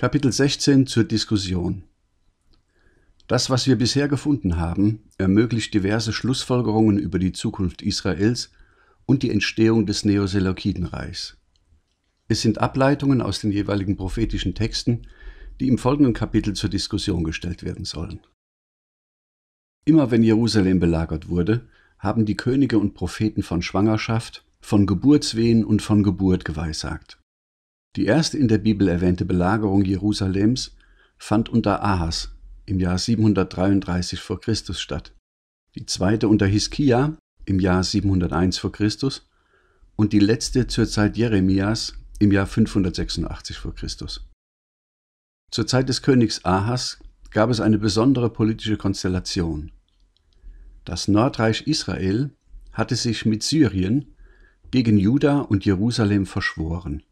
Kapitel 16 zur Diskussion. Das, was wir bisher gefunden haben, ermöglicht diverse Schlussfolgerungen über die Zukunft Israels und die Entstehung des Neoseleukidenreichs. Es sind Ableitungen aus den jeweiligen prophetischen Texten, die im folgenden Kapitel zur Diskussion gestellt werden sollen. Immer wenn Jerusalem belagert wurde, haben die Könige und Propheten von Schwangerschaft, von Geburtswehen und von Geburt geweissagt. Die erste in der Bibel erwähnte Belagerung Jerusalems fand unter Ahas im Jahr 733 vor Christus statt, die zweite unter Hiskia im Jahr 701 vor Christus und die letzte zur Zeit Jeremias im Jahr 586 vor Christus. Zur Zeit des Königs Ahas gab es eine besondere politische Konstellation. Das Nordreich Israel hatte sich mit Syrien gegen Juda und Jerusalem verschworen.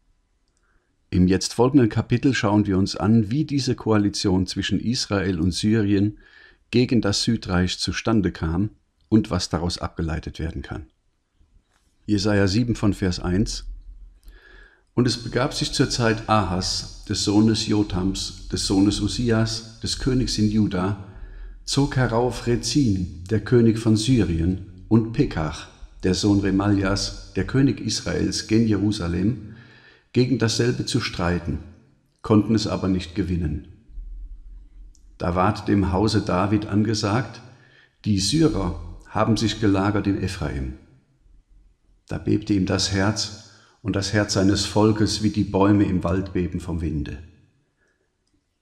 Im jetzt folgenden Kapitel schauen wir uns an, wie diese Koalition zwischen Israel und Syrien gegen das Südreich zustande kam und was daraus abgeleitet werden kann. Jesaja 7 von Vers 1 Und es begab sich zur Zeit Ahas, des Sohnes Jotams, des Sohnes Usias, des Königs in Juda, zog herauf Rezin, der König von Syrien, und Pekach, der Sohn Remaljas, der König Israels, gen Jerusalem, gegen dasselbe zu streiten, konnten es aber nicht gewinnen. Da ward dem Hause David angesagt, die Syrer haben sich gelagert in Ephraim. Da bebte ihm das Herz und das Herz seines Volkes, wie die Bäume im Wald beben vom Winde.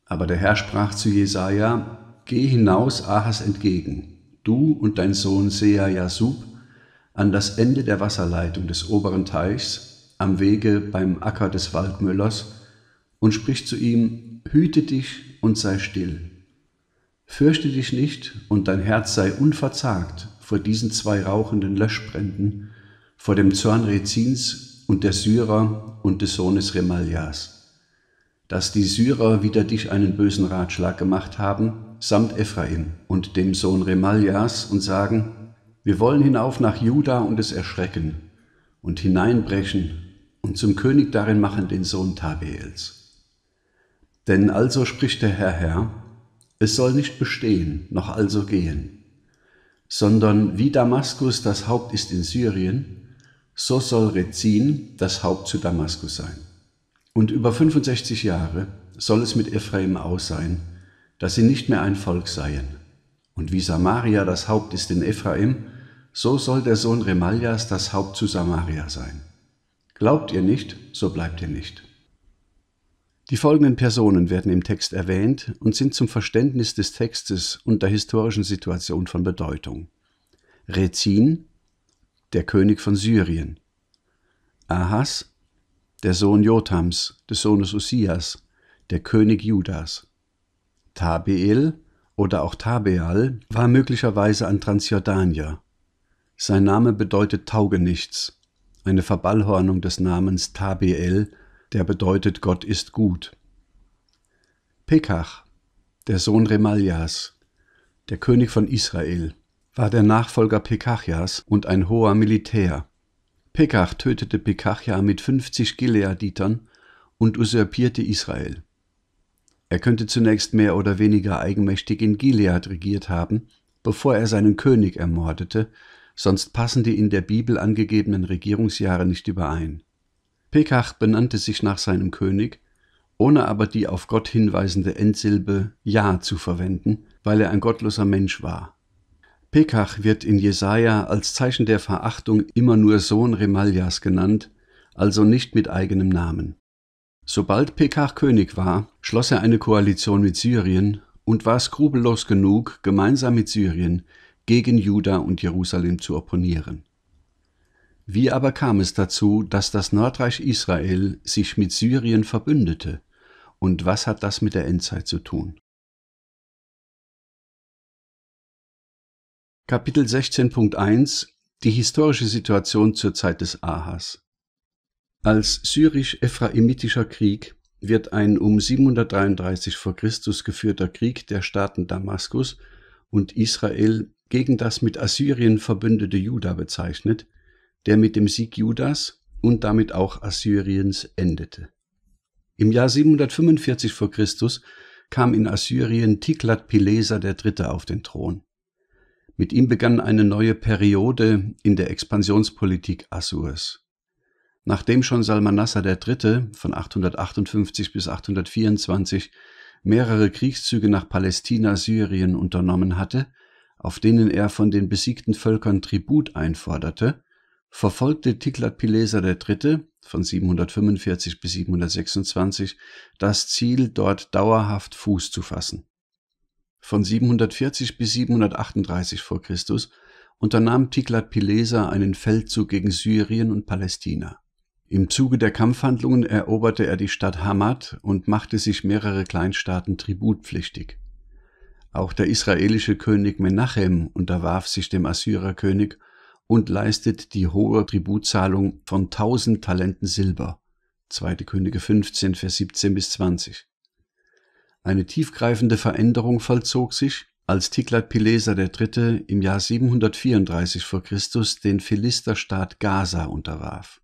Aber der Herr sprach zu Jesaja: Geh hinaus Ahas entgegen, du und dein Sohn Sea Jasub, an das Ende der Wasserleitung des oberen Teichs am Wege beim Acker des Waldmüllers und spricht zu ihm, Hüte dich und sei still. Fürchte dich nicht und dein Herz sei unverzagt vor diesen zwei rauchenden Löschbränden, vor dem Zorn Rezins und der Syrer und des Sohnes Remaljas. Dass die Syrer wider dich einen bösen Ratschlag gemacht haben, samt Ephraim und dem Sohn Remaljas und sagen, wir wollen hinauf nach Juda und es erschrecken und hineinbrechen und zum König darin machen den Sohn Tabeels. Denn also spricht der Herr Herr, es soll nicht bestehen, noch also gehen, sondern wie Damaskus das Haupt ist in Syrien, so soll Rezin das Haupt zu Damaskus sein. Und über 65 Jahre soll es mit Ephraim aus sein, dass sie nicht mehr ein Volk seien. Und wie Samaria das Haupt ist in Ephraim, so soll der Sohn Remalias das Haupt zu Samaria sein. Glaubt ihr nicht, so bleibt ihr nicht. Die folgenden Personen werden im Text erwähnt und sind zum Verständnis des Textes und der historischen Situation von Bedeutung. Rezin, der König von Syrien. Ahas, der Sohn Jotams, des Sohnes Usias, der König Judas. Tabeel oder auch Tabeal war möglicherweise ein Transjordanier. Sein Name bedeutet Taugenichts eine Verballhornung des Namens Tabel, der bedeutet Gott ist gut. Pekach, der Sohn Remaljas, der König von Israel, war der Nachfolger Pekachjas und ein hoher Militär. Pekach tötete Pekachja mit 50 Gileaditern und usurpierte Israel. Er könnte zunächst mehr oder weniger eigenmächtig in Gilead regiert haben, bevor er seinen König ermordete, sonst passen die in der Bibel angegebenen Regierungsjahre nicht überein. Pekach benannte sich nach seinem König, ohne aber die auf Gott hinweisende Endsilbe Ja zu verwenden, weil er ein gottloser Mensch war. Pekach wird in Jesaja als Zeichen der Verachtung immer nur Sohn Remaljas genannt, also nicht mit eigenem Namen. Sobald Pekach König war, schloss er eine Koalition mit Syrien und war skrupellos genug, gemeinsam mit Syrien gegen Juda und Jerusalem zu opponieren. Wie aber kam es dazu, dass das Nordreich Israel sich mit Syrien verbündete, und was hat das mit der Endzeit zu tun? Kapitel 16.1 Die historische Situation zur Zeit des Ahas Als syrisch-ephraimitischer Krieg wird ein um 733 v. Chr. geführter Krieg der Staaten Damaskus und Israel gegen das mit Assyrien verbündete Juda bezeichnet, der mit dem Sieg Judas und damit auch Assyriens endete. Im Jahr 745 v. Chr. kam in Assyrien Tiglat-Pileser III. auf den Thron. Mit ihm begann eine neue Periode in der Expansionspolitik Assurs. Nachdem schon Salmanassar III. von 858 bis 824 mehrere Kriegszüge nach Palästina, Syrien unternommen hatte, auf denen er von den besiegten Völkern Tribut einforderte, verfolgte Tiglat-Pileser III. von 745 bis 726 das Ziel, dort dauerhaft Fuß zu fassen. Von 740 bis 738 vor Christus unternahm Tiglat-Pileser einen Feldzug gegen Syrien und Palästina. Im Zuge der Kampfhandlungen eroberte er die Stadt Hamad und machte sich mehrere Kleinstaaten tributpflichtig. Auch der israelische König Menachem unterwarf sich dem Assyrerkönig und leistet die hohe Tributzahlung von 1000 Talenten Silber. 2. Könige 15, Vers 17 bis 20. Eine tiefgreifende Veränderung vollzog sich, als Tiglat-Pileser III. im Jahr 734 vor Christus den Philisterstaat Gaza unterwarf.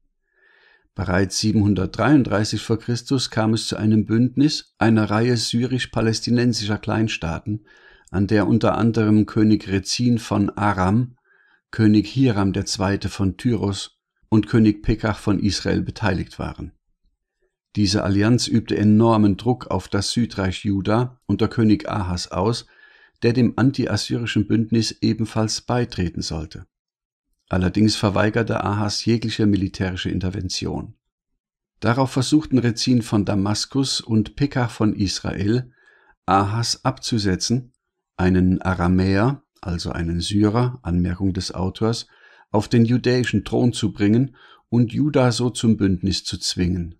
Bereits 733 vor Christus kam es zu einem Bündnis einer Reihe syrisch-palästinensischer Kleinstaaten, an der unter anderem König Rezin von Aram, König Hiram II. von Tyros und König Pekach von Israel beteiligt waren. Diese Allianz übte enormen Druck auf das Südreich Juda unter König Ahas aus, der dem antiassyrischen Bündnis ebenfalls beitreten sollte. Allerdings verweigerte Ahas jegliche militärische Intervention. Darauf versuchten Rezin von Damaskus und Pekach von Israel, Ahas abzusetzen einen Aramäer, also einen Syrer, Anmerkung des Autors, auf den judäischen Thron zu bringen und Juda so zum Bündnis zu zwingen.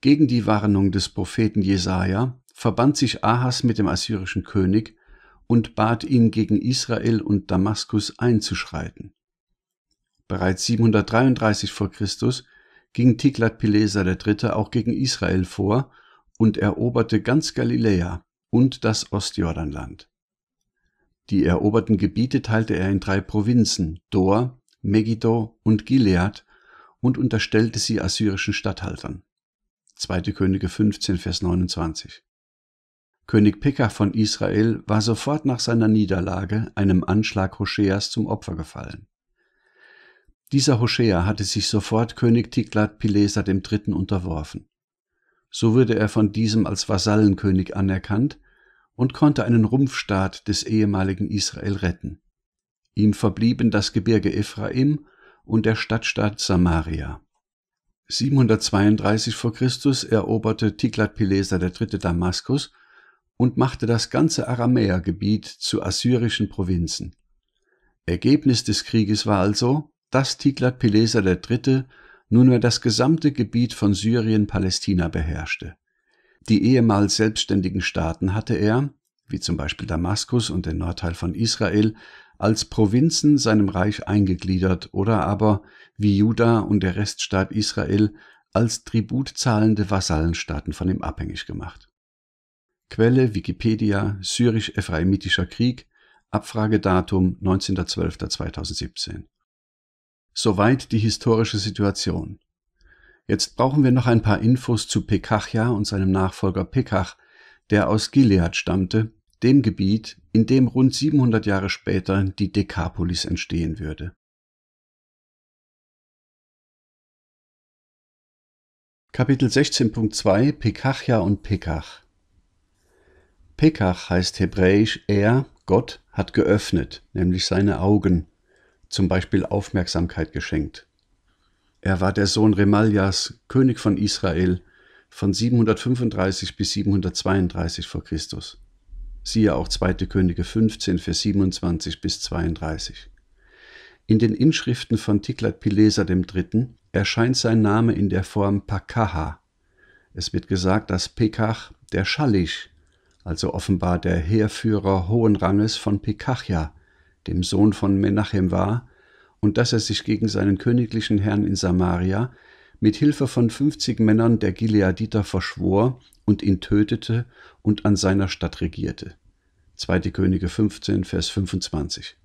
Gegen die Warnung des Propheten Jesaja verband sich Ahas mit dem assyrischen König und bat ihn gegen Israel und Damaskus einzuschreiten. Bereits 733 vor Christus ging Tiglat-Pileser III. auch gegen Israel vor und eroberte ganz Galiläa, und das Ostjordanland. Die eroberten Gebiete teilte er in drei Provinzen, Dor, Megiddo und Gilead, und unterstellte sie assyrischen Statthaltern. 2. Könige 15, Vers 29. König Pekah von Israel war sofort nach seiner Niederlage einem Anschlag Hoscheas zum Opfer gefallen. Dieser Hoschea hatte sich sofort König Tiglat-Pileser III. unterworfen. So wurde er von diesem als Vasallenkönig anerkannt und konnte einen Rumpfstaat des ehemaligen Israel retten. Ihm verblieben das Gebirge Ephraim und der Stadtstaat Samaria. 732 vor Christus eroberte Tiglat-Pileser III. Damaskus und machte das ganze Aramäergebiet zu assyrischen Provinzen. Ergebnis des Krieges war also, dass Tiglat-Pileser III. nunmehr das gesamte Gebiet von Syrien-Palästina beherrschte. Die ehemals selbstständigen Staaten hatte er, wie zum Beispiel Damaskus und den Nordteil von Israel, als Provinzen seinem Reich eingegliedert oder aber, wie Juda und der Reststaat Israel, als tributzahlende Vasallenstaaten von ihm abhängig gemacht. Quelle Wikipedia Syrisch-Ephraimitischer Krieg, Abfragedatum 19.12.2017. Soweit die historische Situation. Jetzt brauchen wir noch ein paar Infos zu Pekachia und seinem Nachfolger Pekach, der aus Gilead stammte, dem Gebiet, in dem rund 700 Jahre später die Dekapolis entstehen würde. Kapitel 16.2 Pekachia und Pekach Pekach heißt hebräisch er, Gott, hat geöffnet, nämlich seine Augen, zum Beispiel Aufmerksamkeit geschenkt. Er war der Sohn Remaljas, König von Israel, von 735 bis 732 vor Christus. Siehe auch 2. Könige 15, Vers 27 bis 32. In den Inschriften von Tiglat-Pileser III. erscheint sein Name in der Form Pakaha. Es wird gesagt, dass Pekach der Schallisch, also offenbar der Heerführer hohen Ranges von Pekachia, dem Sohn von Menachem war, und dass er sich gegen seinen königlichen Herrn in Samaria mit Hilfe von fünfzig Männern der Gileaditer verschwor und ihn tötete und an seiner Stadt regierte. 2. Könige 15, Vers 25.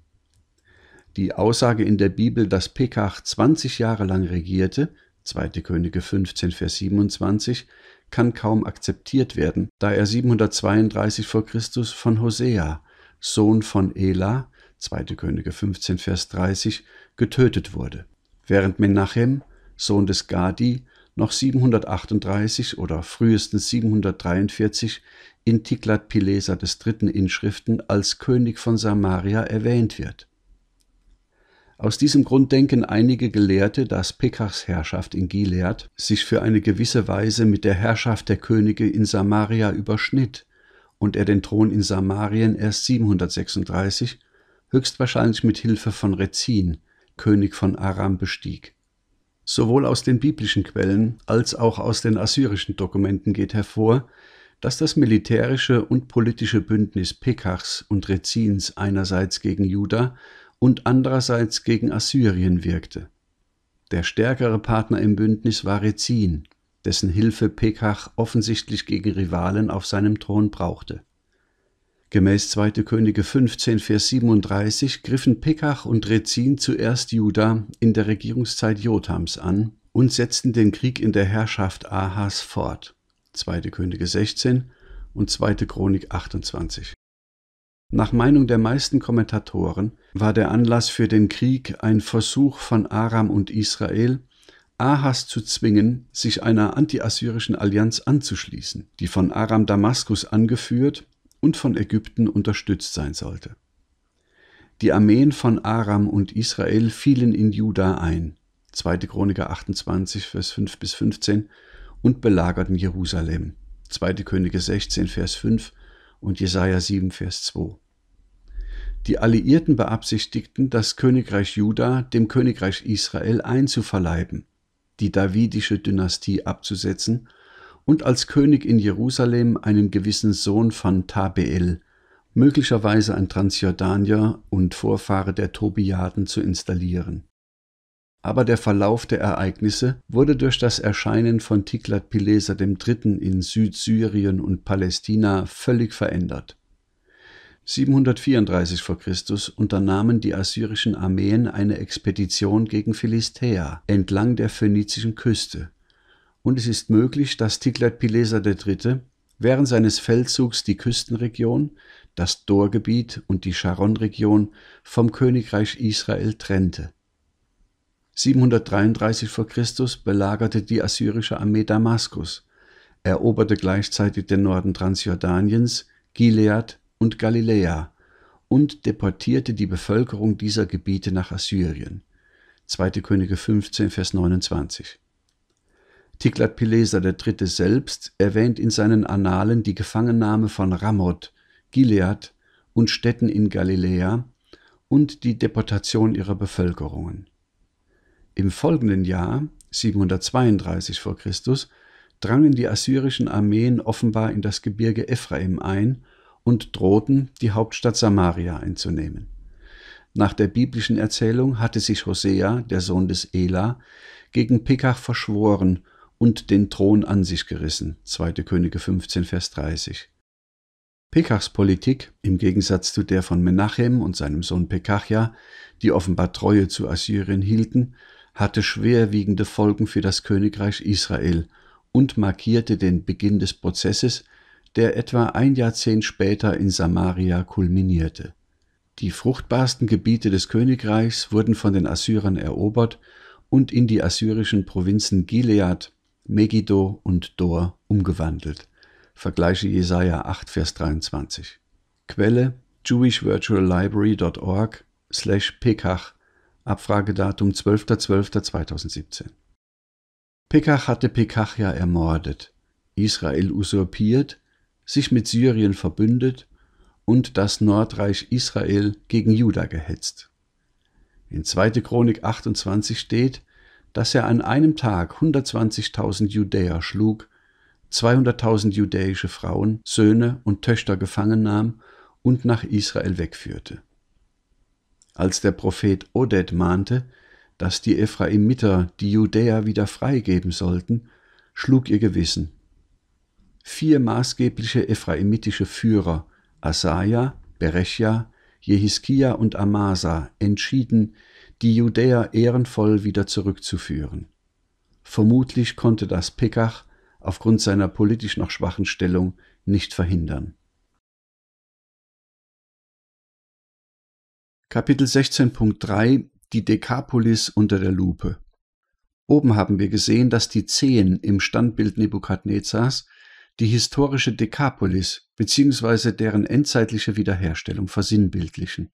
Die Aussage in der Bibel, dass Pekach 20 Jahre lang regierte, 2. Könige 15, Vers 27, kann kaum akzeptiert werden, da er 732 vor Christus von Hosea, Sohn von Ela, 2. Könige 15, Vers 30, getötet wurde, während Menachem, Sohn des Gadi, noch 738 oder frühestens 743 in Tiglat-Pileser des dritten Inschriften als König von Samaria erwähnt wird. Aus diesem Grund denken einige Gelehrte, dass Pekachs Herrschaft in Gilead sich für eine gewisse Weise mit der Herrschaft der Könige in Samaria überschnitt und er den Thron in Samarien erst 736 höchstwahrscheinlich mit Hilfe von Rezin, König von Aram, bestieg. Sowohl aus den biblischen Quellen als auch aus den assyrischen Dokumenten geht hervor, dass das militärische und politische Bündnis Pekachs und Rezins einerseits gegen Juda und andererseits gegen Assyrien wirkte. Der stärkere Partner im Bündnis war Rezin, dessen Hilfe Pekach offensichtlich gegen Rivalen auf seinem Thron brauchte. Gemäß 2. Könige 15, Vers 37 griffen Pekach und Rezin zuerst Juda in der Regierungszeit Jotams an und setzten den Krieg in der Herrschaft Ahas fort. 2. Könige 16 und 2. Chronik 28. Nach Meinung der meisten Kommentatoren war der Anlass für den Krieg ein Versuch von Aram und Israel, Ahas zu zwingen, sich einer antiassyrischen Allianz anzuschließen, die von Aram Damaskus angeführt und von Ägypten unterstützt sein sollte. Die Armeen von Aram und Israel fielen in Juda ein, 2. Chroniker 28, Vers 5 bis 15, und belagerten Jerusalem, 2. Könige 16, Vers 5 und Jesaja 7, Vers 2. Die Alliierten beabsichtigten, das Königreich Juda dem Königreich Israel einzuverleiben, die davidische Dynastie abzusetzen und als König in Jerusalem einen gewissen Sohn von Tabeel, möglicherweise ein Transjordanier und Vorfahre der Tobiaden, zu installieren. Aber der Verlauf der Ereignisse wurde durch das Erscheinen von Tiglat-Pileser III. in Südsyrien und Palästina völlig verändert. 734 v. Chr. unternahmen die assyrischen Armeen eine Expedition gegen Philistäa entlang der phönizischen Küste und es ist möglich, dass Tiglat-Pileser III. während seines Feldzugs die Küstenregion, das Dorgebiet und die Sharon-Region vom Königreich Israel trennte. 733 v. Chr. belagerte die assyrische Armee Damaskus, eroberte gleichzeitig den Norden Transjordaniens, Gilead und Galiläa und deportierte die Bevölkerung dieser Gebiete nach Assyrien. 2. Könige 15, Vers 29. Tiglath-Pileser III. selbst erwähnt in seinen Annalen die Gefangennahme von Ramoth, Gilead und Städten in Galiläa und die Deportation ihrer Bevölkerungen. Im folgenden Jahr, 732 v. Chr., drangen die assyrischen Armeen offenbar in das Gebirge Ephraim ein und drohten, die Hauptstadt Samaria einzunehmen. Nach der biblischen Erzählung hatte sich Hosea, der Sohn des Ela, gegen Pekach verschworen und den Thron an sich gerissen. 2. Könige 15, Vers 30. Pekachs Politik, im Gegensatz zu der von Menachem und seinem Sohn Pekachia, die offenbar Treue zu Assyrien hielten, hatte schwerwiegende Folgen für das Königreich Israel und markierte den Beginn des Prozesses, der etwa ein Jahrzehnt später in Samaria kulminierte. Die fruchtbarsten Gebiete des Königreichs wurden von den Assyrern erobert und in die assyrischen Provinzen Gilead, Megiddo und Dor umgewandelt. Vergleiche Jesaja 8, Vers 23. Quelle jewishvirtuallibrary.org slash Pekach. Abfragedatum 12.12.2017 Pekach hatte Pekach ja ermordet, Israel usurpiert, sich mit Syrien verbündet und das Nordreich Israel gegen Juda gehetzt. In 2. Chronik 28 steht, dass er an einem Tag 120.000 Judäer schlug, 200.000 judäische Frauen, Söhne und Töchter gefangen nahm und nach Israel wegführte. Als der Prophet Oded mahnte, dass die Ephraimiter die Judäer wieder freigeben sollten, schlug ihr Gewissen. Vier maßgebliche ephraimitische Führer, Asaja, Berechia, Jehiskia und Amasa, entschieden, die Judäer ehrenvoll wieder zurückzuführen. Vermutlich konnte das Pekach aufgrund seiner politisch noch schwachen Stellung nicht verhindern. Kapitel 16.3 Die Dekapolis unter der Lupe Oben haben wir gesehen, dass die Zehen im Standbild Nebukadnezars die historische Dekapolis bzw. deren endzeitliche Wiederherstellung versinnbildlichen.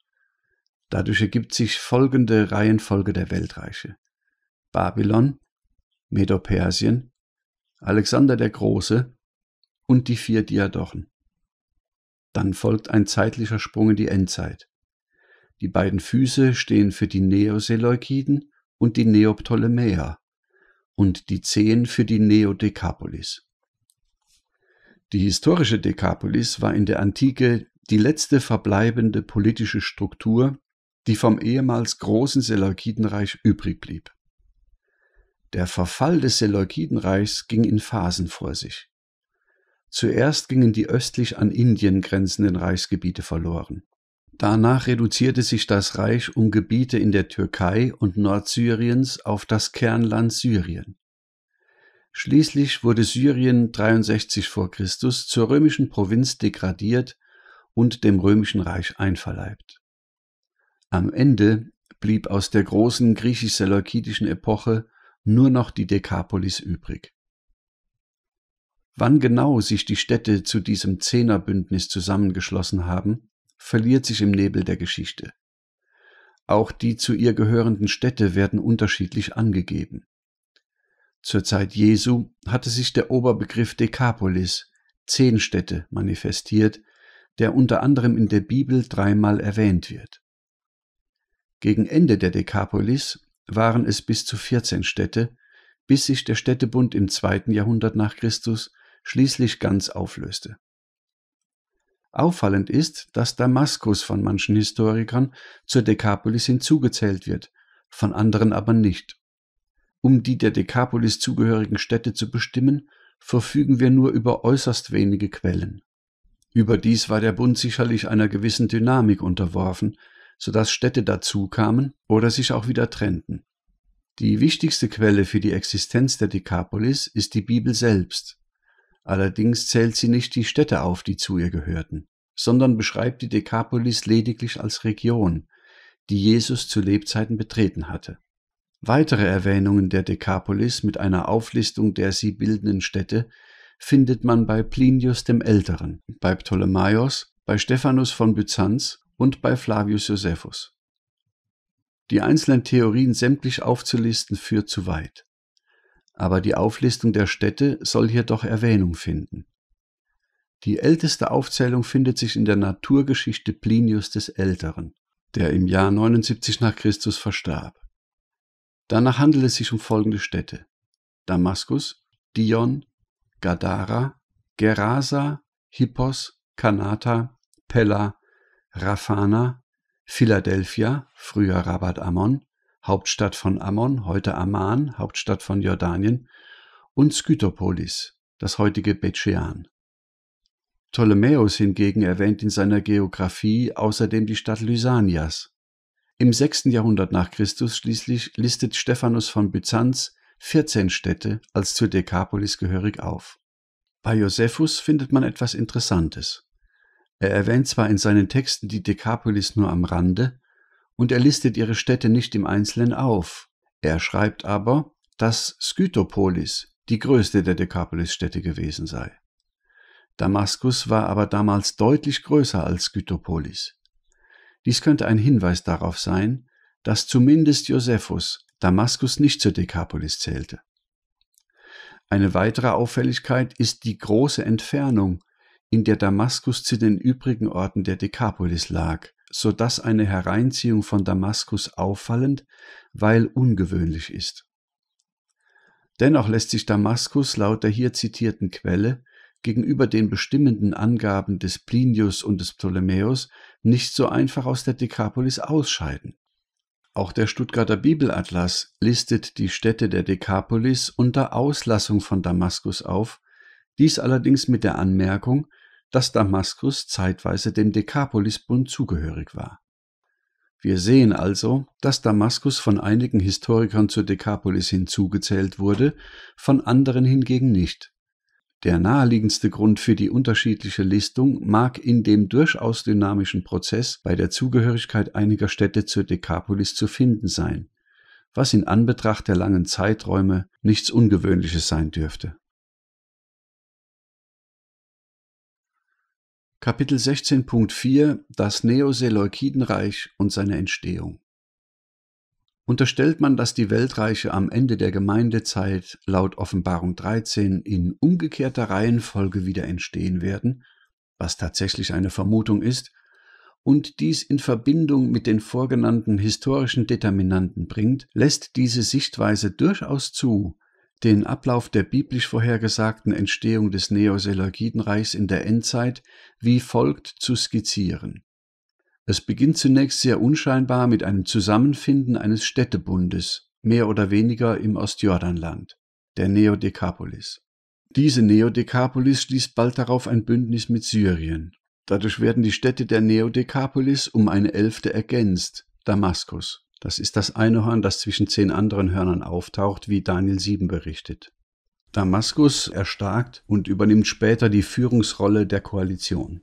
Dadurch ergibt sich folgende Reihenfolge der Weltreiche. Babylon, Medopersien, Alexander der Große und die vier Diadochen. Dann folgt ein zeitlicher Sprung in die Endzeit. Die beiden Füße stehen für die Neoseleukiden und die Neoptolemäer und die Zehen für die Neodekapolis. Die historische Dekapolis war in der Antike die letzte verbleibende politische Struktur, die vom ehemals großen Seleukidenreich übrig blieb. Der Verfall des Seleukidenreichs ging in Phasen vor sich. Zuerst gingen die östlich an Indien grenzenden Reichsgebiete verloren. Danach reduzierte sich das Reich um Gebiete in der Türkei und Nordsyriens auf das Kernland Syrien. Schließlich wurde Syrien 63 vor Christus zur römischen Provinz degradiert und dem römischen Reich einverleibt. Am Ende blieb aus der großen griechisch-seleukidischen Epoche nur noch die Dekapolis übrig. Wann genau sich die Städte zu diesem Zehnerbündnis zusammengeschlossen haben, verliert sich im Nebel der Geschichte. Auch die zu ihr gehörenden Städte werden unterschiedlich angegeben. Zur Zeit Jesu hatte sich der Oberbegriff Dekapolis, zehn Städte, manifestiert, der unter anderem in der Bibel dreimal erwähnt wird. Gegen Ende der Dekapolis waren es bis zu 14 Städte, bis sich der Städtebund im zweiten Jahrhundert nach Christus schließlich ganz auflöste. Auffallend ist, dass Damaskus von manchen Historikern zur Dekapolis hinzugezählt wird, von anderen aber nicht. Um die der Dekapolis zugehörigen Städte zu bestimmen, verfügen wir nur über äußerst wenige Quellen. Überdies war der Bund sicherlich einer gewissen Dynamik unterworfen, sodass Städte dazukamen oder sich auch wieder trennten. Die wichtigste Quelle für die Existenz der Dekapolis ist die Bibel selbst. Allerdings zählt sie nicht die Städte auf, die zu ihr gehörten, sondern beschreibt die Dekapolis lediglich als Region, die Jesus zu Lebzeiten betreten hatte. Weitere Erwähnungen der Dekapolis mit einer Auflistung der sie bildenden Städte findet man bei Plinius dem Älteren, bei Ptolemaios, bei Stephanus von Byzanz und bei Flavius Josephus. Die einzelnen Theorien sämtlich aufzulisten führt zu weit. Aber die Auflistung der Städte soll hier doch Erwähnung finden. Die älteste Aufzählung findet sich in der Naturgeschichte Plinius des Älteren, der im Jahr 79 nach Christus verstarb. Danach handelt es sich um folgende Städte: Damaskus, Dion, Gadara, Gerasa, Hippos, Kanata, Pella, Rafana, Philadelphia, früher Rabat Ammon, Hauptstadt von Ammon, heute Amman, Hauptstadt von Jordanien, und Skytopolis, das heutige Betschean. Ptolemäus hingegen erwähnt in seiner Geographie außerdem die Stadt Lysanias. Im 6. Jahrhundert nach Christus schließlich listet Stephanus von Byzanz 14 Städte als zur Dekapolis gehörig auf. Bei Josephus findet man etwas Interessantes. Er erwähnt zwar in seinen Texten die Dekapolis nur am Rande, und er listet ihre Städte nicht im Einzelnen auf. Er schreibt aber, dass Skytopolis die größte der Dekapolis-Städte gewesen sei. Damaskus war aber damals deutlich größer als Skytopolis. Dies könnte ein Hinweis darauf sein, dass zumindest Josephus Damaskus nicht zur Dekapolis zählte. Eine weitere Auffälligkeit ist die große Entfernung, in der Damaskus zu den übrigen Orten der Dekapolis lag, so dass eine Hereinziehung von Damaskus auffallend, weil ungewöhnlich ist. Dennoch lässt sich Damaskus laut der hier zitierten Quelle gegenüber den bestimmenden Angaben des Plinius und des Ptolemäus nicht so einfach aus der Dekapolis ausscheiden. Auch der Stuttgarter Bibelatlas listet die Städte der Dekapolis unter Auslassung von Damaskus auf, dies allerdings mit der Anmerkung, dass Damaskus zeitweise dem Dekapolisbund zugehörig war. Wir sehen also, dass Damaskus von einigen Historikern zur Dekapolis hinzugezählt wurde, von anderen hingegen nicht. Der naheliegendste Grund für die unterschiedliche Listung mag in dem durchaus dynamischen Prozess bei der Zugehörigkeit einiger Städte zur Dekapolis zu finden sein, was in Anbetracht der langen Zeiträume nichts Ungewöhnliches sein dürfte. Kapitel 16.4 Das Neoseleukidenreich und seine Entstehung Unterstellt man, dass die Weltreiche am Ende der Gemeindezeit laut Offenbarung 13 in umgekehrter Reihenfolge wieder entstehen werden, was tatsächlich eine Vermutung ist, und dies in Verbindung mit den vorgenannten historischen Determinanten bringt, lässt diese Sichtweise durchaus zu, den Ablauf der biblisch vorhergesagten Entstehung des Neoseleukidenreichs in der Endzeit wie folgt zu skizzieren. Es beginnt zunächst sehr unscheinbar mit einem Zusammenfinden eines Städtebundes, mehr oder weniger im Ostjordanland, der Neodekapolis. Diese Neodekapolis schließt bald darauf ein Bündnis mit Syrien. Dadurch werden die Städte der Neodekapolis um eine Elfte ergänzt, Damaskus. Das ist das Einhorn, das zwischen zehn anderen Hörnern auftaucht, wie Daniel 7 berichtet. Damaskus erstarkt und übernimmt später die Führungsrolle der Koalition.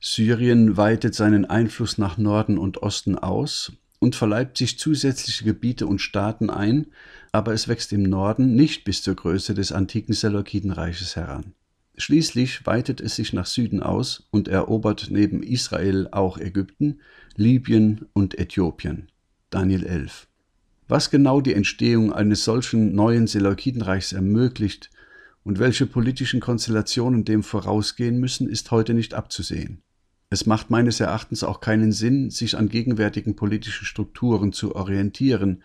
Syrien weitet seinen Einfluss nach Norden und Osten aus und verleibt sich zusätzliche Gebiete und Staaten ein, aber es wächst im Norden nicht bis zur Größe des antiken Seleukidenreiches heran. Schließlich weitet es sich nach Süden aus und erobert neben Israel auch Ägypten, Libyen und Äthiopien. Daniel 11. Was genau die Entstehung eines solchen neuen Seleukidenreichs ermöglicht und welche politischen Konstellationen dem vorausgehen müssen, ist heute nicht abzusehen. Es macht meines Erachtens auch keinen Sinn, sich an gegenwärtigen politischen Strukturen zu orientieren,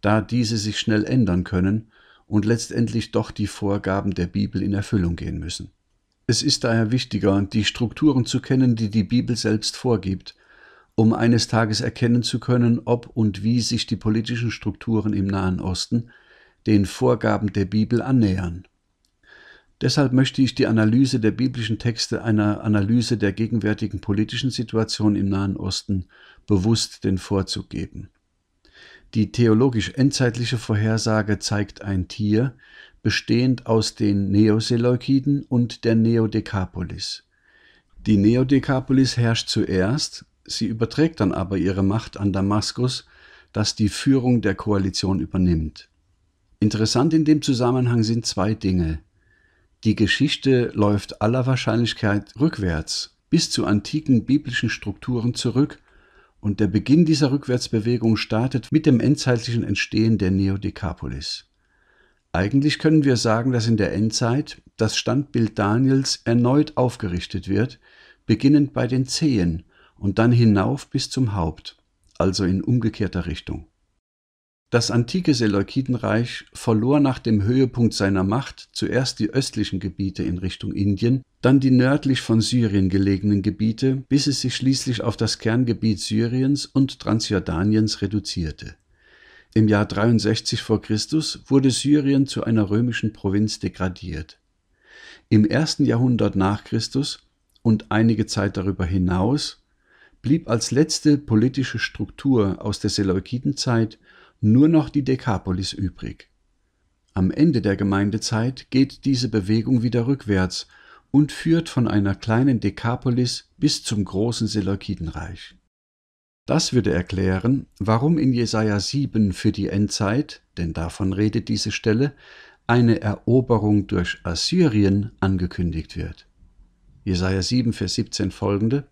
da diese sich schnell ändern können und letztendlich doch die Vorgaben der Bibel in Erfüllung gehen müssen. Es ist daher wichtiger, die Strukturen zu kennen, die die Bibel selbst vorgibt, um eines Tages erkennen zu können, ob und wie sich die politischen Strukturen im Nahen Osten den Vorgaben der Bibel annähern. Deshalb möchte ich die Analyse der biblischen Texte einer Analyse der gegenwärtigen politischen Situation im Nahen Osten bewusst den Vorzug geben. Die theologisch endzeitliche Vorhersage zeigt ein Tier, bestehend aus den Neoseleukiden und der Neodekapolis. Die Neodekapolis herrscht zuerst Sie überträgt dann aber ihre Macht an Damaskus, das die Führung der Koalition übernimmt. Interessant in dem Zusammenhang sind zwei Dinge. Die Geschichte läuft aller Wahrscheinlichkeit rückwärts bis zu antiken biblischen Strukturen zurück und der Beginn dieser Rückwärtsbewegung startet mit dem endzeitlichen Entstehen der Neodekapolis. Eigentlich können wir sagen, dass in der Endzeit das Standbild Daniels erneut aufgerichtet wird, beginnend bei den Zehen und dann hinauf bis zum Haupt, also in umgekehrter Richtung. Das antike Seleukidenreich verlor nach dem Höhepunkt seiner Macht zuerst die östlichen Gebiete in Richtung Indien, dann die nördlich von Syrien gelegenen Gebiete, bis es sich schließlich auf das Kerngebiet Syriens und Transjordaniens reduzierte. Im Jahr 63 v. Chr. wurde Syrien zu einer römischen Provinz degradiert. Im ersten Jahrhundert nach Christus und einige Zeit darüber hinaus blieb als letzte politische Struktur aus der Seleukidenzeit nur noch die Dekapolis übrig. Am Ende der Gemeindezeit geht diese Bewegung wieder rückwärts und führt von einer kleinen Dekapolis bis zum großen Seleukidenreich. Das würde erklären, warum in Jesaja 7 für die Endzeit, denn davon redet diese Stelle, eine Eroberung durch Assyrien angekündigt wird. Jesaja 7, Vers 17 folgende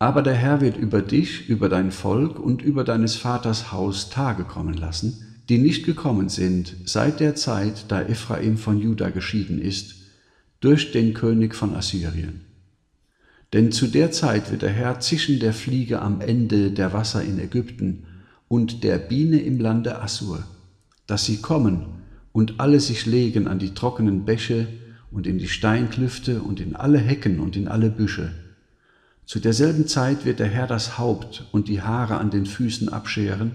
aber der Herr wird über dich, über dein Volk und über deines Vaters Haus Tage kommen lassen, die nicht gekommen sind seit der Zeit, da Ephraim von Juda geschieden ist, durch den König von Assyrien. Denn zu der Zeit wird der Herr zischen der Fliege am Ende der Wasser in Ägypten und der Biene im Lande Assur, dass sie kommen und alle sich legen an die trockenen Bäche und in die Steinklüfte und in alle Hecken und in alle Büsche, zu derselben Zeit wird der Herr das Haupt und die Haare an den Füßen abscheren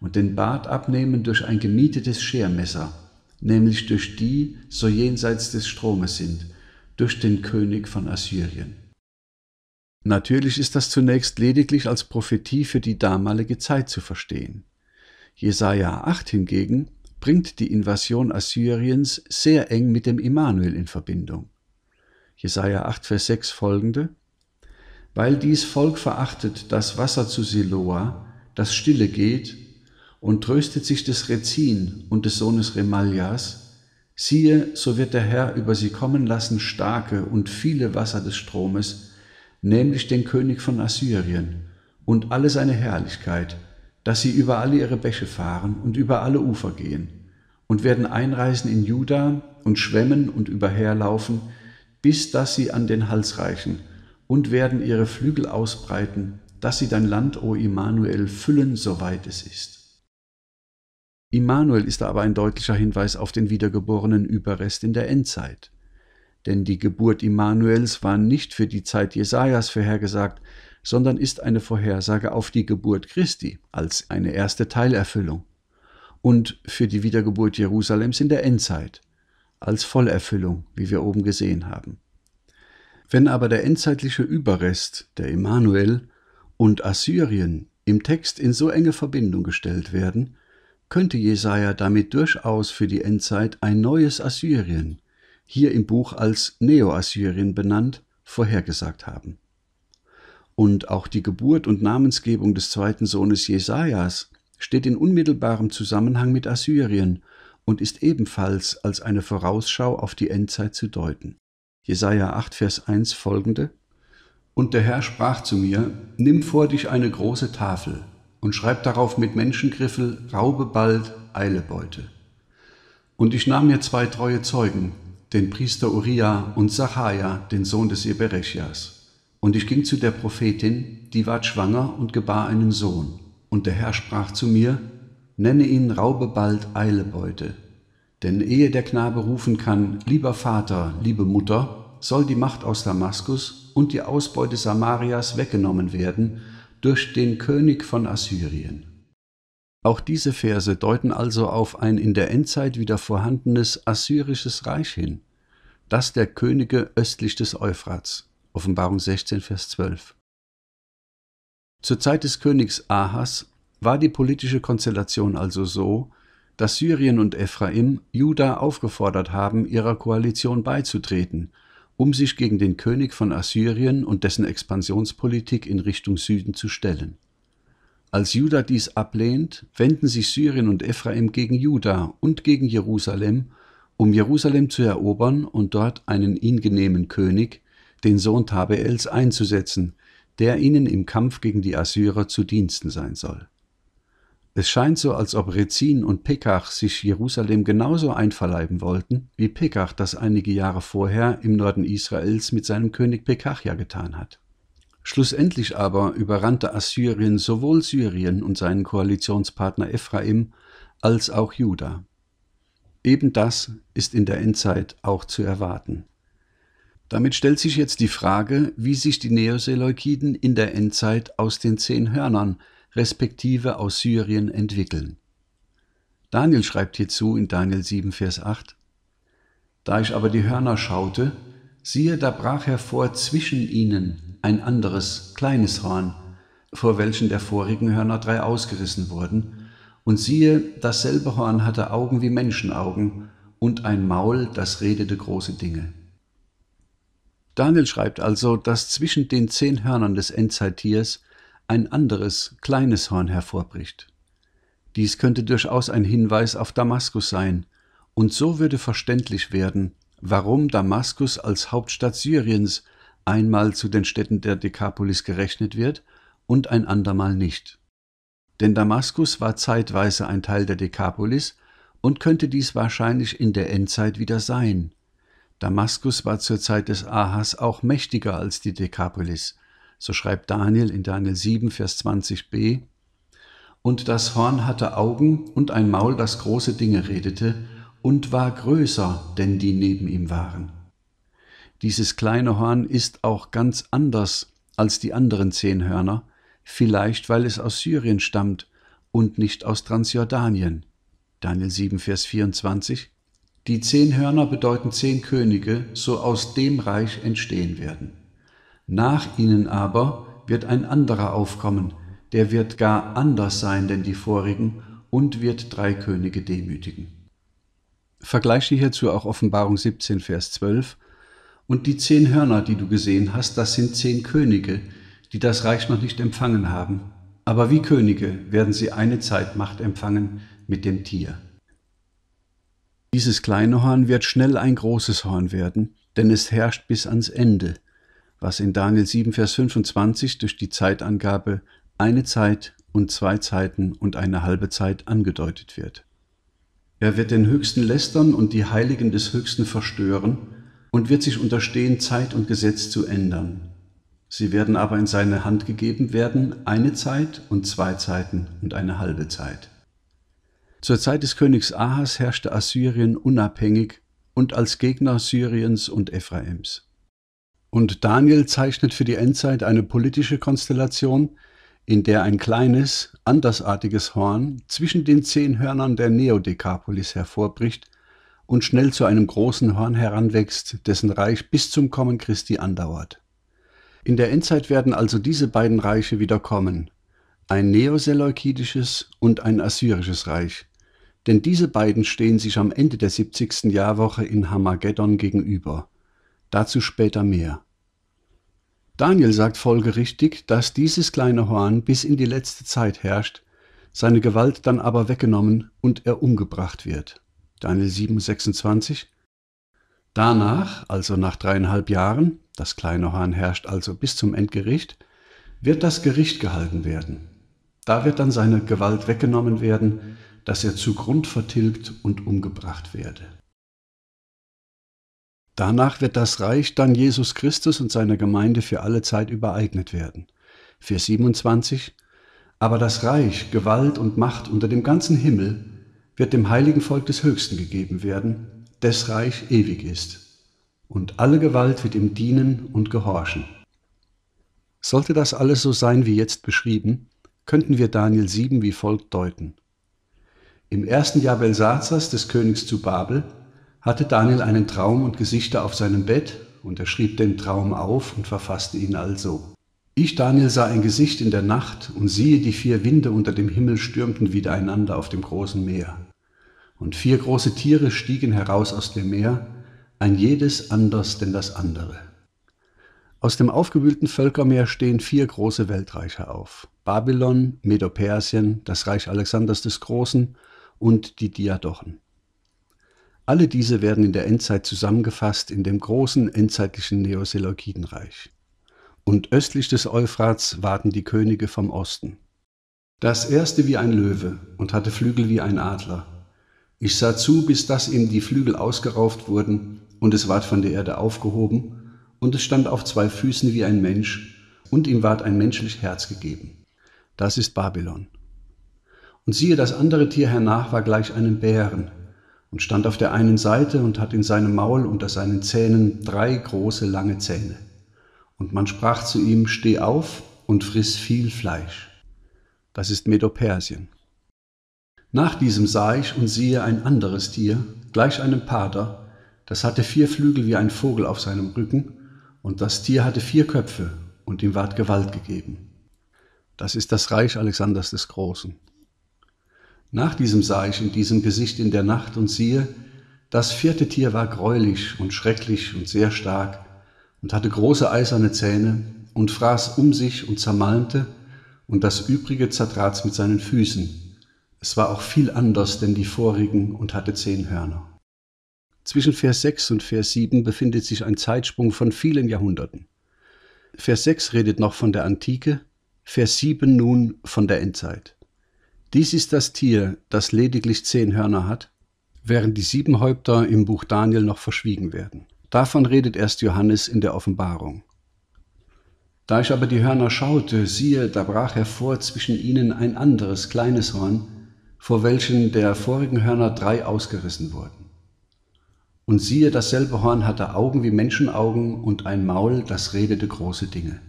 und den Bart abnehmen durch ein gemietetes Schermesser, nämlich durch die, so jenseits des Stromes sind, durch den König von Assyrien. Natürlich ist das zunächst lediglich als Prophetie für die damalige Zeit zu verstehen. Jesaja 8 hingegen bringt die Invasion Assyriens sehr eng mit dem Immanuel in Verbindung. Jesaja 8, Vers 6 folgende weil dies Volk verachtet das Wasser zu Siloa, das stille geht, und tröstet sich des Rezin und des Sohnes Remaljas, siehe, so wird der Herr über sie kommen lassen starke und viele Wasser des Stromes, nämlich den König von Assyrien und alle seine Herrlichkeit, dass sie über alle ihre Bäche fahren und über alle Ufer gehen, und werden einreisen in Juda und schwemmen und überherlaufen, bis dass sie an den Hals reichen, und werden ihre Flügel ausbreiten, dass sie dein Land, o Immanuel, füllen, soweit es ist. Immanuel ist aber ein deutlicher Hinweis auf den wiedergeborenen Überrest in der Endzeit. Denn die Geburt Immanuels war nicht für die Zeit Jesajas vorhergesagt, sondern ist eine Vorhersage auf die Geburt Christi als eine erste Teilerfüllung und für die Wiedergeburt Jerusalems in der Endzeit als Vollerfüllung, wie wir oben gesehen haben. Wenn aber der endzeitliche Überrest, der Emanuel, und Assyrien im Text in so enge Verbindung gestellt werden, könnte Jesaja damit durchaus für die Endzeit ein neues Assyrien, hier im Buch als Neo-Assyrien benannt, vorhergesagt haben. Und auch die Geburt und Namensgebung des zweiten Sohnes Jesajas steht in unmittelbarem Zusammenhang mit Assyrien und ist ebenfalls als eine Vorausschau auf die Endzeit zu deuten. Jesaja 8, Vers 1 folgende. Und der Herr sprach zu mir, nimm vor dich eine große Tafel und schreib darauf mit Menschengriffel, raube bald, eile Beute. Und ich nahm mir zwei treue Zeugen, den Priester Uriah und Sachaja, den Sohn des Eberechias. Und ich ging zu der Prophetin, die ward schwanger und gebar einen Sohn. Und der Herr sprach zu mir, nenne ihn Raube bald, eile Beute, denn ehe der Knabe rufen kann, lieber Vater, liebe Mutter, soll die Macht aus Damaskus und die Ausbeute Samarias weggenommen werden durch den König von Assyrien. Auch diese Verse deuten also auf ein in der Endzeit wieder vorhandenes assyrisches Reich hin, das der Könige östlich des Euphrats. Offenbarung 16, Vers 12. Zur Zeit des Königs Ahas war die politische Konstellation also so, dass Syrien und Ephraim Juda aufgefordert haben, ihrer Koalition beizutreten, um sich gegen den König von Assyrien und dessen Expansionspolitik in Richtung Süden zu stellen. Als Juda dies ablehnt, wenden sich Syrien und Ephraim gegen Juda und gegen Jerusalem, um Jerusalem zu erobern und dort einen ihnen König, den Sohn Tabeels, einzusetzen, der ihnen im Kampf gegen die Assyrer zu Diensten sein soll. Es scheint so, als ob Rezin und Pekach sich Jerusalem genauso einverleiben wollten, wie Pekach das einige Jahre vorher im Norden Israels mit seinem König Pekachia getan hat. Schlussendlich aber überrannte Assyrien sowohl Syrien und seinen Koalitionspartner Ephraim als auch Juda. Eben das ist in der Endzeit auch zu erwarten. Damit stellt sich jetzt die Frage, wie sich die Neoseleukiden in der Endzeit aus den zehn Hörnern, respektive aus Syrien entwickeln. Daniel schreibt hierzu in Daniel 7, Vers 8, Da ich aber die Hörner schaute, siehe, da brach hervor zwischen ihnen ein anderes, kleines Horn, vor welchen der vorigen Hörner drei ausgerissen wurden, und siehe, dasselbe Horn hatte Augen wie Menschenaugen und ein Maul, das redete große Dinge. Daniel schreibt also, dass zwischen den zehn Hörnern des Endzeittiers ein anderes, kleines Horn hervorbricht. Dies könnte durchaus ein Hinweis auf Damaskus sein, und so würde verständlich werden, warum Damaskus als Hauptstadt Syriens einmal zu den Städten der Dekapolis gerechnet wird und ein andermal nicht. Denn Damaskus war zeitweise ein Teil der Dekapolis und könnte dies wahrscheinlich in der Endzeit wieder sein. Damaskus war zur Zeit des Ahas auch mächtiger als die Dekapolis, so schreibt Daniel in Daniel 7, Vers 20b, und das Horn hatte Augen und ein Maul, das große Dinge redete, und war größer, denn die neben ihm waren. Dieses kleine Horn ist auch ganz anders als die anderen zehn Hörner, vielleicht weil es aus Syrien stammt und nicht aus Transjordanien. Daniel 7, Vers 24. Die zehn Hörner bedeuten zehn Könige, so aus dem Reich entstehen werden. Nach ihnen aber wird ein anderer aufkommen, der wird gar anders sein denn die vorigen und wird drei Könige demütigen. Vergleiche hierzu auch Offenbarung 17, Vers 12. Und die zehn Hörner, die du gesehen hast, das sind zehn Könige, die das Reich noch nicht empfangen haben. Aber wie Könige werden sie eine Zeit Macht empfangen mit dem Tier. Dieses kleine Horn wird schnell ein großes Horn werden, denn es herrscht bis ans Ende was in Daniel 7, Vers 25 durch die Zeitangabe eine Zeit und zwei Zeiten und eine halbe Zeit angedeutet wird. Er wird den Höchsten lästern und die Heiligen des Höchsten verstören und wird sich unterstehen, Zeit und Gesetz zu ändern. Sie werden aber in seine Hand gegeben werden, eine Zeit und zwei Zeiten und eine halbe Zeit. Zur Zeit des Königs Ahas herrschte Assyrien unabhängig und als Gegner Syriens und Ephraims. Und Daniel zeichnet für die Endzeit eine politische Konstellation, in der ein kleines, andersartiges Horn zwischen den zehn Hörnern der Neodekapolis hervorbricht und schnell zu einem großen Horn heranwächst, dessen Reich bis zum Kommen Christi andauert. In der Endzeit werden also diese beiden Reiche wieder kommen, ein neoseleukidisches und ein assyrisches Reich, denn diese beiden stehen sich am Ende der 70. Jahrwoche in Hamageddon gegenüber. Dazu später mehr. Daniel sagt folgerichtig, dass dieses kleine Horn bis in die letzte Zeit herrscht, seine Gewalt dann aber weggenommen und er umgebracht wird. Daniel 7, 26. Danach, also nach dreieinhalb Jahren, das kleine Horn herrscht also bis zum Endgericht, wird das Gericht gehalten werden. Da wird dann seine Gewalt weggenommen werden, dass er zu Grund vertilgt und umgebracht werde. Danach wird das Reich dann Jesus Christus und seiner Gemeinde für alle Zeit übereignet werden. Vers 27. Aber das Reich, Gewalt und Macht unter dem ganzen Himmel wird dem heiligen Volk des Höchsten gegeben werden, des Reich ewig ist. Und alle Gewalt wird ihm dienen und gehorchen. Sollte das alles so sein wie jetzt beschrieben, könnten wir Daniel 7 wie folgt deuten. Im ersten Jahr Belsazars des Königs zu Babel hatte Daniel einen Traum und Gesichter auf seinem Bett, und er schrieb den Traum auf und verfasste ihn also. Ich, Daniel, sah ein Gesicht in der Nacht, und siehe, die vier Winde unter dem Himmel stürmten wieder einander auf dem großen Meer. Und vier große Tiere stiegen heraus aus dem Meer, ein jedes anders denn das andere. Aus dem aufgewühlten Völkermeer stehen vier große Weltreiche auf. Babylon, Medopersien, das Reich Alexanders des Großen und die Diadochen. Alle diese werden in der Endzeit zusammengefasst in dem großen endzeitlichen Neoseleukidenreich. Und östlich des Euphrats warten die Könige vom Osten. Das erste wie ein Löwe und hatte Flügel wie ein Adler. Ich sah zu, bis dass ihm die Flügel ausgerauft wurden, und es ward von der Erde aufgehoben, und es stand auf zwei Füßen wie ein Mensch, und ihm ward ein menschlich Herz gegeben. Das ist Babylon. Und siehe, das andere Tier hernach war gleich einem Bären, und stand auf der einen Seite und hat in seinem Maul unter seinen Zähnen drei große lange Zähne. Und man sprach zu ihm, steh auf und friss viel Fleisch. Das ist Medopersien. Nach diesem sah ich und siehe ein anderes Tier, gleich einem Pader, das hatte vier Flügel wie ein Vogel auf seinem Rücken, und das Tier hatte vier Köpfe, und ihm ward Gewalt gegeben. Das ist das Reich Alexanders des Großen. Nach diesem sah ich in diesem Gesicht in der Nacht und siehe, das vierte Tier war greulich und schrecklich und sehr stark und hatte große eiserne Zähne und fraß um sich und zermalmte und das übrige zertrat's mit seinen Füßen. Es war auch viel anders denn die vorigen und hatte zehn Hörner. Zwischen Vers 6 und Vers 7 befindet sich ein Zeitsprung von vielen Jahrhunderten. Vers 6 redet noch von der Antike, Vers 7 nun von der Endzeit. Dies ist das Tier, das lediglich zehn Hörner hat, während die sieben Häupter im Buch Daniel noch verschwiegen werden. Davon redet erst Johannes in der Offenbarung. Da ich aber die Hörner schaute, siehe, da brach hervor zwischen ihnen ein anderes kleines Horn, vor welchen der vorigen Hörner drei ausgerissen wurden. Und siehe, dasselbe Horn hatte Augen wie Menschenaugen und ein Maul, das redete große Dinge.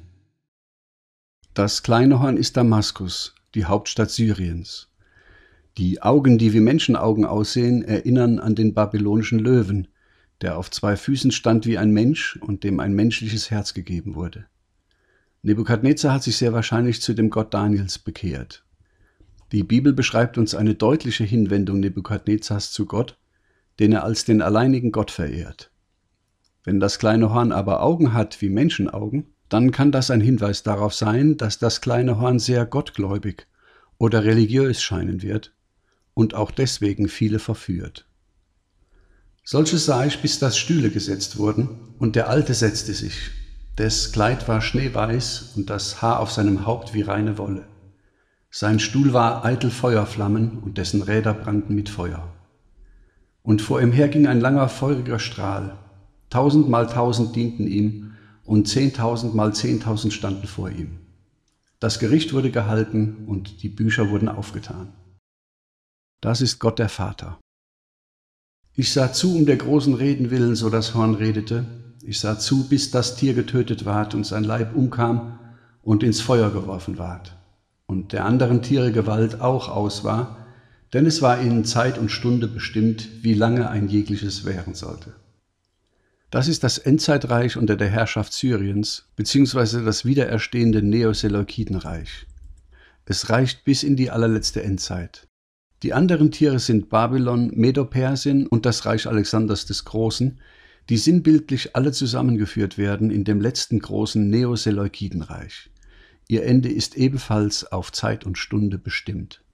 Das kleine Horn ist Damaskus, die Hauptstadt Syriens. Die Augen, die wie Menschenaugen aussehen, erinnern an den babylonischen Löwen, der auf zwei Füßen stand wie ein Mensch und dem ein menschliches Herz gegeben wurde. Nebukadnezar hat sich sehr wahrscheinlich zu dem Gott Daniels bekehrt. Die Bibel beschreibt uns eine deutliche Hinwendung Nebukadnezars zu Gott, den er als den alleinigen Gott verehrt. Wenn das kleine Horn aber Augen hat wie Menschenaugen, dann kann das ein Hinweis darauf sein, dass das kleine Horn sehr gottgläubig oder religiös scheinen wird und auch deswegen viele verführt. Solches sah ich, bis das Stühle gesetzt wurden, und der Alte setzte sich. Des Kleid war schneeweiß und das Haar auf seinem Haupt wie reine Wolle. Sein Stuhl war eitel Feuerflammen und dessen Räder brannten mit Feuer. Und vor ihm her ging ein langer feuriger Strahl. Tausendmal tausend dienten ihm und 10.000 mal 10.000 standen vor ihm. Das Gericht wurde gehalten und die Bücher wurden aufgetan. Das ist Gott der Vater. Ich sah zu um der großen Reden willen, so das Horn redete. Ich sah zu, bis das Tier getötet ward und sein Leib umkam und ins Feuer geworfen ward und der anderen Tiere Gewalt auch aus war, denn es war ihnen Zeit und Stunde bestimmt, wie lange ein jegliches währen sollte. Das ist das Endzeitreich unter der Herrschaft Syriens, beziehungsweise das wiedererstehende Neoseleukidenreich. Es reicht bis in die allerletzte Endzeit. Die anderen Tiere sind Babylon, Medopersien und das Reich Alexanders des Großen, die sinnbildlich alle zusammengeführt werden in dem letzten großen Neoseleukidenreich. Ihr Ende ist ebenfalls auf Zeit und Stunde bestimmt.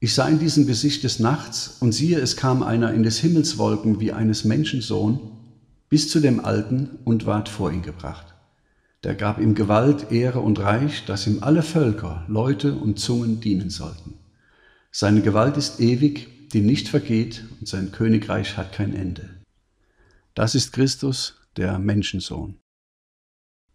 Ich sah in diesem Gesicht des Nachts, und siehe, es kam einer in des Himmels Wolken wie eines Menschensohn, bis zu dem Alten und ward vor ihn gebracht. Der gab ihm Gewalt, Ehre und Reich, dass ihm alle Völker, Leute und Zungen dienen sollten. Seine Gewalt ist ewig, die nicht vergeht, und sein Königreich hat kein Ende. Das ist Christus, der Menschensohn.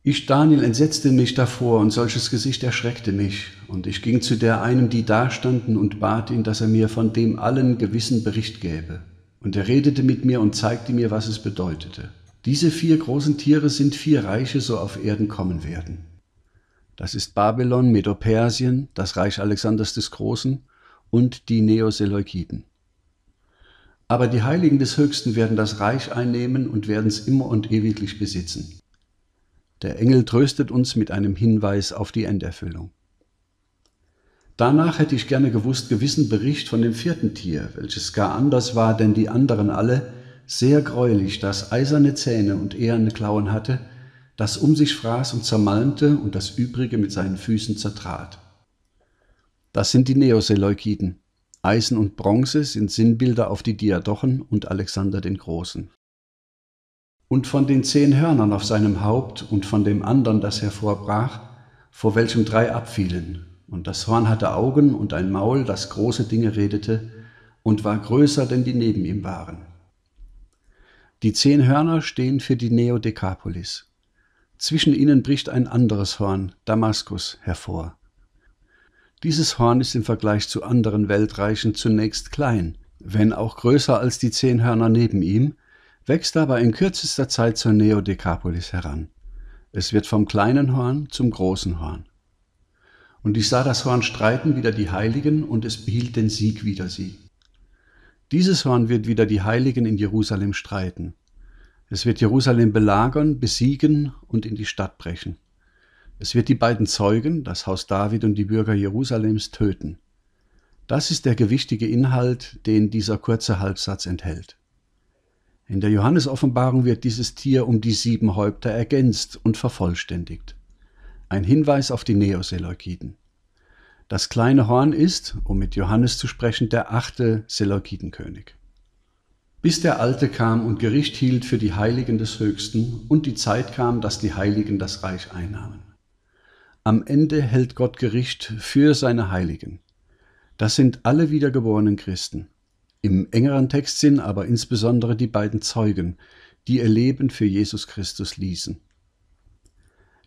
Ich, Daniel, entsetzte mich davor, und solches Gesicht erschreckte mich, und ich ging zu der einem, die dastanden, und bat ihn, dass er mir von dem allen gewissen Bericht gäbe. Und er redete mit mir und zeigte mir, was es bedeutete. Diese vier großen Tiere sind vier Reiche, so auf Erden kommen werden. Das ist Babylon, Medopersien, das Reich Alexanders des Großen und die Neoseleukiden. Aber die Heiligen des Höchsten werden das Reich einnehmen und werden es immer und ewiglich besitzen. Der Engel tröstet uns mit einem Hinweis auf die Enderfüllung. Danach hätte ich gerne gewusst gewissen Bericht von dem vierten Tier, welches gar anders war denn die anderen alle, sehr greulich, das eiserne Zähne und eherne Klauen hatte, das um sich fraß und zermalmte und das übrige mit seinen Füßen zertrat. Das sind die Neoseleukiden. Eisen und Bronze sind Sinnbilder auf die Diadochen und Alexander den Großen. Und von den zehn Hörnern auf seinem Haupt und von dem andern, das hervorbrach, vor welchem drei abfielen, und das Horn hatte Augen und ein Maul, das große Dinge redete und war größer, denn die neben ihm waren. Die zehn Hörner stehen für die Neodekapolis. Zwischen ihnen bricht ein anderes Horn, Damaskus, hervor. Dieses Horn ist im Vergleich zu anderen Weltreichen zunächst klein, wenn auch größer als die zehn Hörner neben ihm, wächst aber in kürzester Zeit zur Neodekapolis heran. Es wird vom kleinen Horn zum großen Horn. Und ich sah das Horn streiten wider die Heiligen, und es behielt den Sieg wider sie. Dieses Horn wird wider die Heiligen in Jerusalem streiten. Es wird Jerusalem belagern, besiegen und in die Stadt brechen. Es wird die beiden Zeugen, das Haus David und die Bürger Jerusalems, töten. Das ist der gewichtige Inhalt, den dieser kurze Halbsatz enthält. In der Johannesoffenbarung wird dieses Tier um die sieben Häupter ergänzt und vervollständigt ein Hinweis auf die Neoseleukiden. Das kleine Horn ist, um mit Johannes zu sprechen, der achte Seleukidenkönig. Bis der Alte kam und Gericht hielt für die Heiligen des Höchsten und die Zeit kam, dass die Heiligen das Reich einnahmen. Am Ende hält Gott Gericht für seine Heiligen. Das sind alle wiedergeborenen Christen. Im engeren Text sind aber insbesondere die beiden Zeugen, die ihr Leben für Jesus Christus ließen.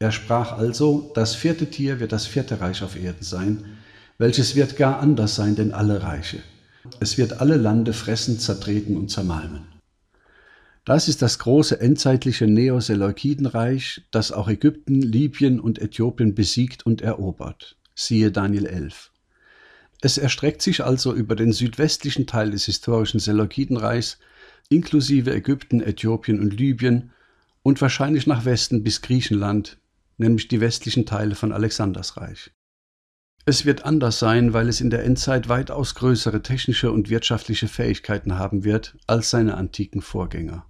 Er sprach also, das vierte Tier wird das vierte Reich auf Erden sein, welches wird gar anders sein denn alle Reiche. Es wird alle Lande fressen, zertreten und zermalmen. Das ist das große endzeitliche Neoseleukidenreich, das auch Ägypten, Libyen und Äthiopien besiegt und erobert. Siehe Daniel 11. Es erstreckt sich also über den südwestlichen Teil des historischen Seleukidenreichs, inklusive Ägypten, Äthiopien und Libyen, und wahrscheinlich nach Westen bis Griechenland, nämlich die westlichen Teile von Alexanders Reich. Es wird anders sein, weil es in der Endzeit weitaus größere technische und wirtschaftliche Fähigkeiten haben wird als seine antiken Vorgänger.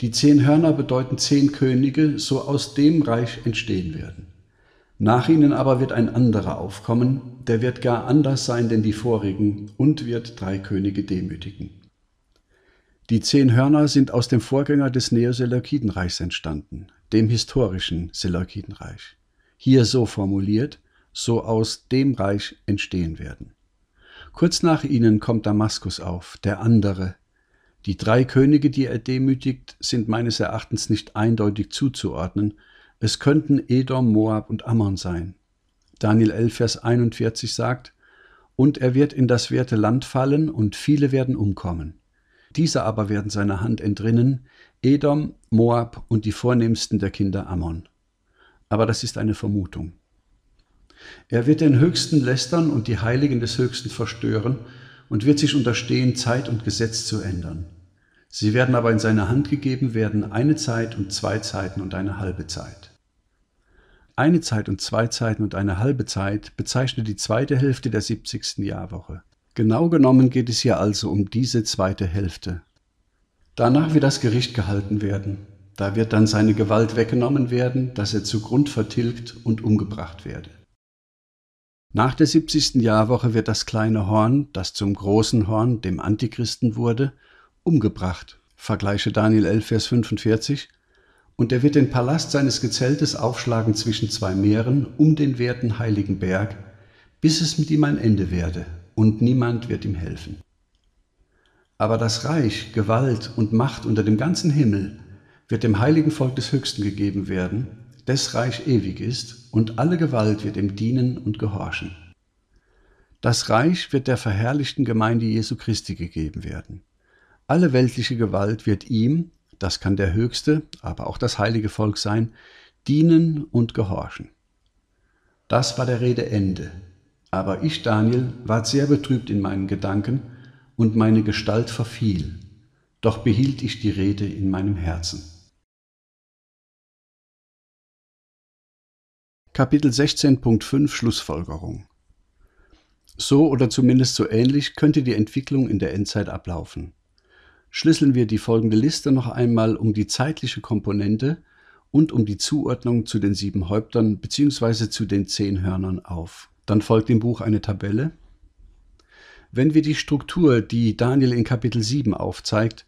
Die zehn Hörner bedeuten zehn Könige, so aus dem Reich entstehen werden. Nach ihnen aber wird ein anderer aufkommen, der wird gar anders sein denn die vorigen und wird drei Könige demütigen. Die zehn Hörner sind aus dem Vorgänger des Neoseleukidenreichs entstanden dem historischen Seleukidenreich. Hier so formuliert, so aus dem Reich entstehen werden. Kurz nach ihnen kommt Damaskus auf, der andere. Die drei Könige, die er demütigt, sind meines Erachtens nicht eindeutig zuzuordnen. Es könnten Edom, Moab und Ammon sein. Daniel 11, Vers 41 sagt, Und er wird in das werte Land fallen, und viele werden umkommen. Dieser aber werden seiner Hand entrinnen, Edom, Moab und die vornehmsten der Kinder Ammon. Aber das ist eine Vermutung. Er wird den Höchsten lästern und die Heiligen des Höchsten verstören und wird sich unterstehen, Zeit und Gesetz zu ändern. Sie werden aber in seine Hand gegeben werden, eine Zeit und zwei Zeiten und eine halbe Zeit. Eine Zeit und zwei Zeiten und eine halbe Zeit bezeichnet die zweite Hälfte der 70. Jahrwoche. Genau genommen geht es hier also um diese zweite Hälfte. Danach wird das Gericht gehalten werden. Da wird dann seine Gewalt weggenommen werden, dass er zugrund vertilgt und umgebracht werde. Nach der 70. Jahrwoche wird das kleine Horn, das zum großen Horn, dem Antichristen wurde, umgebracht. Vergleiche Daniel 11, Vers 45. Und er wird den Palast seines Gezeltes aufschlagen zwischen zwei Meeren um den werten heiligen Berg, bis es mit ihm ein Ende werde, und niemand wird ihm helfen. Aber das Reich, Gewalt und Macht unter dem ganzen Himmel wird dem heiligen Volk des Höchsten gegeben werden, des Reich ewig ist, und alle Gewalt wird ihm dienen und gehorchen. Das Reich wird der verherrlichten Gemeinde Jesu Christi gegeben werden. Alle weltliche Gewalt wird ihm, das kann der Höchste, aber auch das heilige Volk sein, dienen und gehorchen. Das war der Rede Ende. Aber ich, Daniel, ward sehr betrübt in meinen Gedanken, und meine Gestalt verfiel, doch behielt ich die Rede in meinem Herzen. Kapitel 16.5 Schlussfolgerung So oder zumindest so ähnlich könnte die Entwicklung in der Endzeit ablaufen. Schlüsseln wir die folgende Liste noch einmal um die zeitliche Komponente und um die Zuordnung zu den sieben Häuptern bzw. zu den zehn Hörnern auf. Dann folgt im Buch eine Tabelle. Wenn wir die Struktur, die Daniel in Kapitel 7 aufzeigt,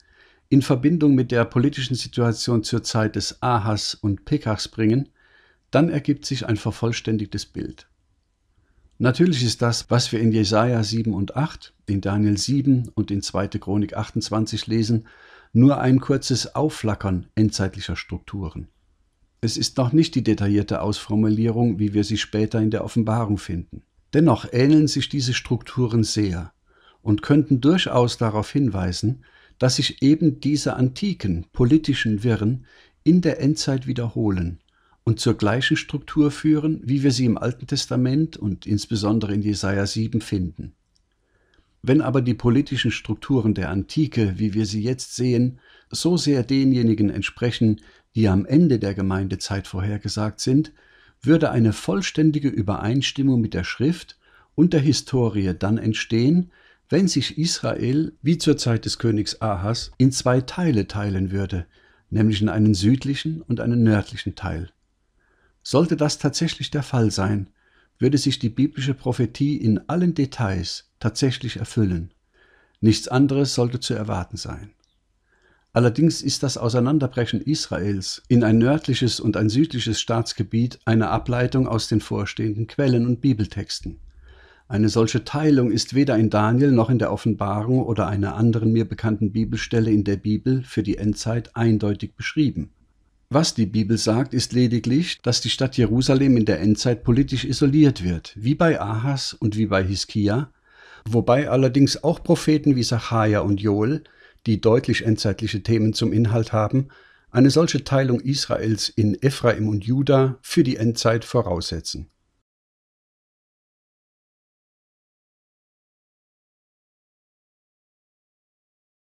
in Verbindung mit der politischen Situation zur Zeit des Ahas und Pekachs bringen, dann ergibt sich ein vervollständigtes Bild. Natürlich ist das, was wir in Jesaja 7 und 8, in Daniel 7 und in 2. Chronik 28 lesen, nur ein kurzes Aufflackern endzeitlicher Strukturen. Es ist noch nicht die detaillierte Ausformulierung, wie wir sie später in der Offenbarung finden. Dennoch ähneln sich diese Strukturen sehr und könnten durchaus darauf hinweisen, dass sich eben diese antiken politischen Wirren in der Endzeit wiederholen und zur gleichen Struktur führen, wie wir sie im Alten Testament und insbesondere in Jesaja 7 finden. Wenn aber die politischen Strukturen der Antike, wie wir sie jetzt sehen, so sehr denjenigen entsprechen, die am Ende der Gemeindezeit vorhergesagt sind, würde eine vollständige Übereinstimmung mit der Schrift und der Historie dann entstehen, wenn sich Israel, wie zur Zeit des Königs Ahas, in zwei Teile teilen würde, nämlich in einen südlichen und einen nördlichen Teil. Sollte das tatsächlich der Fall sein, würde sich die biblische Prophetie in allen Details tatsächlich erfüllen. Nichts anderes sollte zu erwarten sein. Allerdings ist das Auseinanderbrechen Israels in ein nördliches und ein südliches Staatsgebiet eine Ableitung aus den vorstehenden Quellen und Bibeltexten. Eine solche Teilung ist weder in Daniel noch in der Offenbarung oder einer anderen mir bekannten Bibelstelle in der Bibel für die Endzeit eindeutig beschrieben. Was die Bibel sagt, ist lediglich, dass die Stadt Jerusalem in der Endzeit politisch isoliert wird, wie bei Ahas und wie bei Hiskia, wobei allerdings auch Propheten wie Sacharja und Joel die deutlich endzeitliche Themen zum Inhalt haben, eine solche Teilung Israels in Ephraim und Juda für die Endzeit voraussetzen